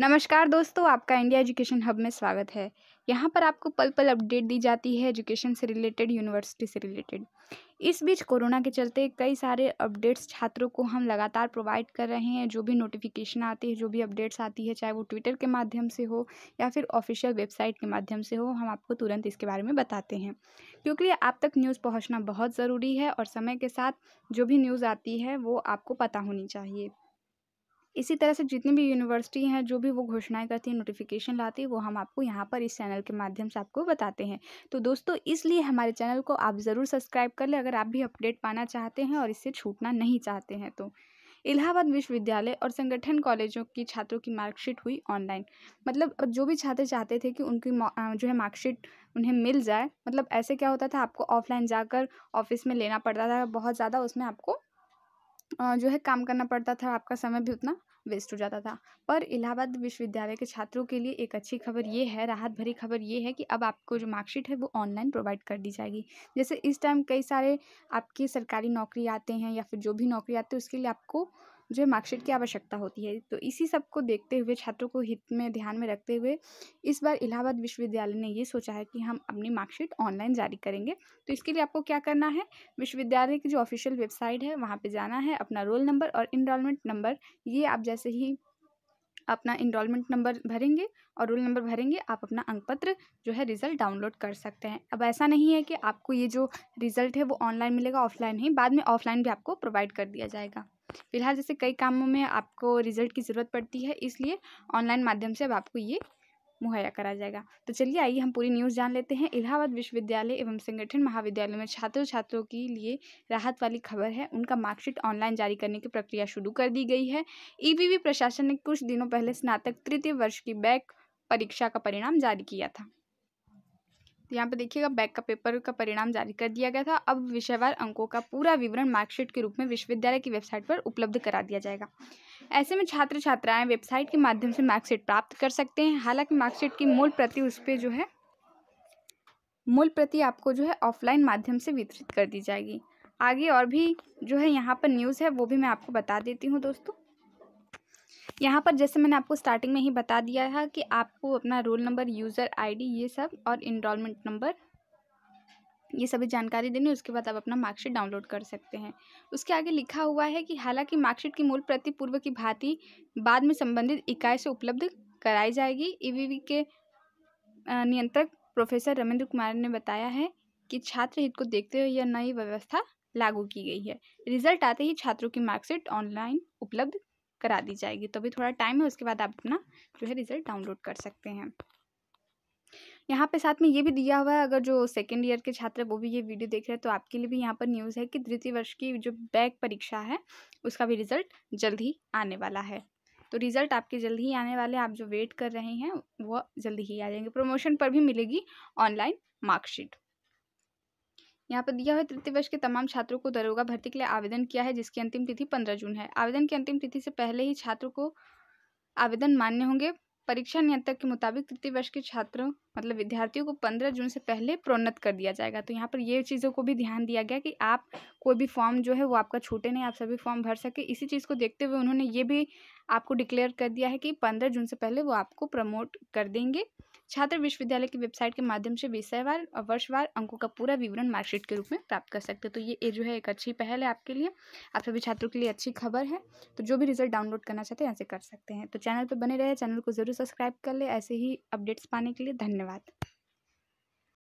नमस्कार दोस्तों आपका इंडिया एजुकेशन हब में स्वागत है यहाँ पर आपको पल पल अपडेट दी जाती है एजुकेशन से रिलेटेड यूनिवर्सिटी से रिलेटेड इस बीच कोरोना के चलते कई सारे अपडेट्स छात्रों को हम लगातार प्रोवाइड कर रहे हैं जो भी नोटिफिकेशन आती है जो भी अपडेट्स आती है चाहे वो ट्विटर के माध्यम से हो या फिर ऑफिशियल वेबसाइट के माध्यम से हो हम आपको तुरंत इसके बारे में बताते हैं क्योंकि आप तक न्यूज़ पहुँचना बहुत ज़रूरी है और समय के साथ जो भी न्यूज़ आती है वो आपको पता होनी चाहिए इसी तरह से जितनी भी यूनिवर्सिटी हैं जो भी वो घोषणाएं करती हैं नोटिफिकेशन लाती है वो हम आपको यहाँ पर इस चैनल के माध्यम से आपको बताते हैं तो दोस्तों इसलिए हमारे चैनल को आप ज़रूर सब्सक्राइब कर लें अगर आप भी अपडेट पाना चाहते हैं और इससे छूटना नहीं चाहते हैं तो इलाहाबाद विश्वविद्यालय और संगठन कॉलेजों की छात्रों की मार्कशीट हुई ऑनलाइन मतलब जो भी छात्र चाहते थे कि उनकी जो है मार्कशीट उन्हें मिल जाए मतलब ऐसे क्या होता था आपको ऑफलाइन जाकर ऑफिस में लेना पड़ता था बहुत ज़्यादा उसमें आपको जो है काम करना पड़ता था आपका समय भी उतना वेस्ट हो जाता था पर इलाहाबाद विश्वविद्यालय के छात्रों के लिए एक अच्छी खबर ये है राहत भरी खबर ये है कि अब आपको जो मार्कशीट है वो ऑनलाइन प्रोवाइड कर दी जाएगी जैसे इस टाइम कई सारे आपकी सरकारी नौकरी आते हैं या फिर जो भी नौकरी आती है उसके लिए आपको मुझे मार्कशीट की आवश्यकता होती है तो इसी सब को देखते हुए छात्रों को हित में ध्यान में रखते हुए इस बार इलाहाबाद विश्वविद्यालय ने ये सोचा है कि हम अपनी मार्कशीट ऑनलाइन जारी करेंगे तो इसके लिए आपको क्या करना है विश्वविद्यालय की जो ऑफिशियल वेबसाइट है वहाँ पर जाना है अपना रोल नंबर और इनरोलमेंट नंबर ये आप जैसे ही अपना इनरोलमेंट नंबर भरेंगे और रोल नंबर भरेंगे आप अपना अंक पत्र जो है रिज़ल्ट डाउनलोड कर सकते हैं अब ऐसा नहीं है कि आपको ये जो रिज़ल्ट है वो ऑनलाइन मिलेगा ऑफलाइन नहीं बाद में ऑफलाइन भी आपको प्रोवाइड कर दिया जाएगा फ़िलहाल जैसे कई कामों में आपको रिज़ल्ट की ज़रूरत पड़ती है इसलिए ऑनलाइन माध्यम से अब आपको ये मुहैया करा जाएगा तो चलिए आइए हम पूरी न्यूज़ जान लेते हैं इलाहाबाद विश्वविद्यालय एवं संगठन महाविद्यालय में छात्र छात्रों के लिए राहत वाली खबर है उनका मार्कशीट ऑनलाइन जारी करने की प्रक्रिया शुरू कर दी गई है ईबीवी प्रशासन ने कुछ दिनों पहले स्नातक तृतीय वर्ष की बैक परीक्षा का परिणाम जारी किया था तो यहाँ पे देखिएगा बैक का पेपर का परिणाम जारी कर दिया गया था अब विषयवार अंकों का पूरा विवरण मार्कशीट के रूप में विश्वविद्यालय की वेबसाइट पर उपलब्ध करा दिया जाएगा ऐसे में छात्र छात्राएं वेबसाइट के माध्यम से मार्कशीट प्राप्त कर सकते हैं हालांकि मार्कशीट की मूल प्रति उस पर जो है मूल प्रति आपको जो है ऑफलाइन माध्यम से वितरित कर दी जाएगी आगे और भी जो है यहाँ पर न्यूज़ है वो भी मैं आपको बता देती हूँ दोस्तों यहाँ पर जैसे मैंने आपको स्टार्टिंग में ही बता दिया था कि आपको अपना रोल नंबर यूज़र आईडी ये सब और इनरोलमेंट नंबर ये सभी जानकारी देनी उसके बाद आप अपना मार्कशीट डाउनलोड कर सकते हैं उसके आगे लिखा हुआ है कि हालांकि मार्कशीट की मूल प्रति पूर्व की भांति बाद में संबंधित इकाई से उपलब्ध कराई जाएगी ईवीवी e के नियंत्रक प्रोफेसर रविंद्र कुमार ने बताया है कि छात्र हित को देखते हुए यह नई व्यवस्था लागू की गई है रिजल्ट आते ही छात्रों की मार्कशीट ऑनलाइन उपलब्ध करा दी जाएगी तो अभी थोड़ा टाइम है उसके बाद आप अपना जो है रिज़ल्ट डाउनलोड कर सकते हैं यहाँ पे साथ में ये भी दिया हुआ है अगर जो सेकेंड ईयर के छात्र वो भी ये वीडियो देख रहे हैं तो आपके लिए भी यहाँ पर न्यूज़ है कि द्वितीय वर्ष की जो बैक परीक्षा है उसका भी रिज़ल्ट जल्द ही आने वाला है तो रिज़ल्ट आपके जल्द ही आने वाले आप जो वेट कर रहे हैं वो जल्द ही आ जाएंगे प्रमोशन पर भी मिलेगी ऑनलाइन मार्कशीट यहाँ पर दिया हुआ तृतीय वर्ष के तमाम छात्रों को दरोगा भर्ती के लिए आवेदन किया है जिसकी अंतिम तिथि पंद्रह जून है आवेदन की अंतिम तिथि से पहले ही छात्रों को आवेदन मान्य होंगे परीक्षा नियंत्रक के मुताबिक तृतीय वर्ष के छात्रों मतलब विद्यार्थियों को पंद्रह जून से पहले प्रोन्नत कर दिया जाएगा तो यहाँ पर ये चीज़ों को भी ध्यान दिया गया कि आप कोई भी फॉर्म जो है वो आपका छूटे नहीं आप सभी फॉर्म भर सके इसी चीज़ को देखते हुए उन्होंने ये भी आपको डिक्लेयर कर दिया है कि पंद्रह जून से पहले वो आपको प्रमोट कर देंगे छात्र विश्वविद्यालय की वेबसाइट के माध्यम से विषयवार और वर्षवार अंकों का पूरा विवरण मार्कशीट के रूप में प्राप्त कर सकते हैं तो ये जो है एक अच्छी पहल है आपके लिए आप सभी छात्रों के लिए अच्छी खबर है तो जो भी रिजल्ट डाउनलोड करना चाहते हैं ऐसे कर सकते हैं तो चैनल पर बने रहे चैनल को जरूर सब्सक्राइब कर ले ऐसे ही अपडेट्स पाने के लिए धन्यवाद lewat.